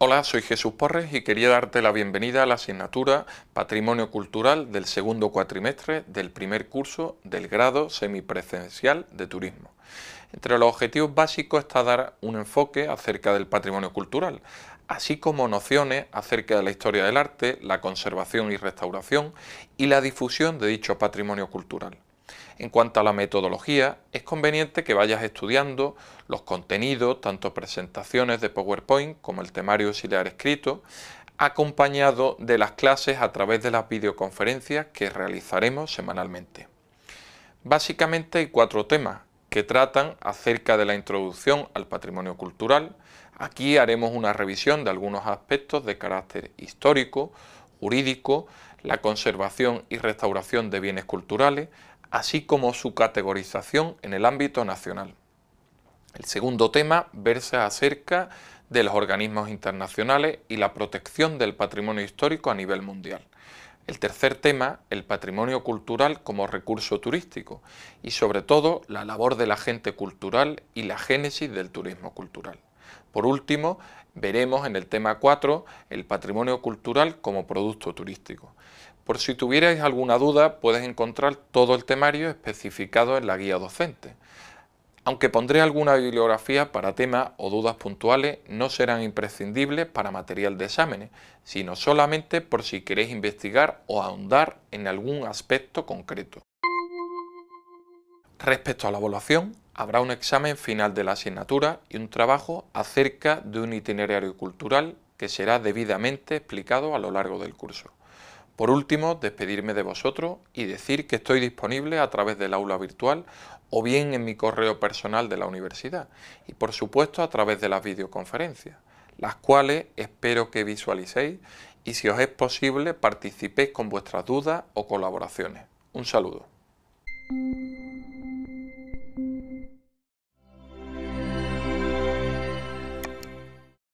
Hola, soy Jesús Porres y quería darte la bienvenida a la asignatura Patrimonio Cultural del segundo cuatrimestre del primer curso del grado semipresencial de Turismo. Entre los objetivos básicos está dar un enfoque acerca del patrimonio cultural, así como nociones acerca de la historia del arte, la conservación y restauración y la difusión de dicho patrimonio cultural. En cuanto a la metodología, es conveniente que vayas estudiando los contenidos, tanto presentaciones de PowerPoint como el temario auxiliar escrito, acompañado de las clases a través de las videoconferencias que realizaremos semanalmente. Básicamente hay cuatro temas que tratan acerca de la introducción al patrimonio cultural. Aquí haremos una revisión de algunos aspectos de carácter histórico, jurídico, la conservación y restauración de bienes culturales, así como su categorización en el ámbito nacional. El segundo tema versa acerca de los organismos internacionales y la protección del patrimonio histórico a nivel mundial. El tercer tema, el patrimonio cultural como recurso turístico y sobre todo la labor de la gente cultural y la génesis del turismo cultural. Por último, veremos en el tema 4 el patrimonio cultural como producto turístico. Por si tuvierais alguna duda, puedes encontrar todo el temario especificado en la guía docente. Aunque pondré alguna bibliografía para temas o dudas puntuales, no serán imprescindibles para material de exámenes, sino solamente por si queréis investigar o ahondar en algún aspecto concreto. Respecto a la evaluación, habrá un examen final de la asignatura y un trabajo acerca de un itinerario cultural que será debidamente explicado a lo largo del curso. Por último, despedirme de vosotros y decir que estoy disponible a través del aula virtual o bien en mi correo personal de la universidad y por supuesto a través de las videoconferencias, las cuales espero que visualicéis y si os es posible participéis con vuestras dudas o colaboraciones. Un saludo.